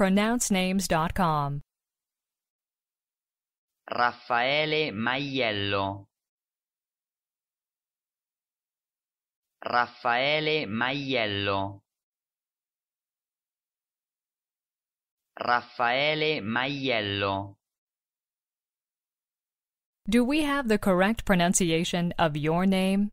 pronouncenames.com. Raffaele Maiello. Raffaele Maiello. Raffaele Maiello. Do we have the correct pronunciation of your name?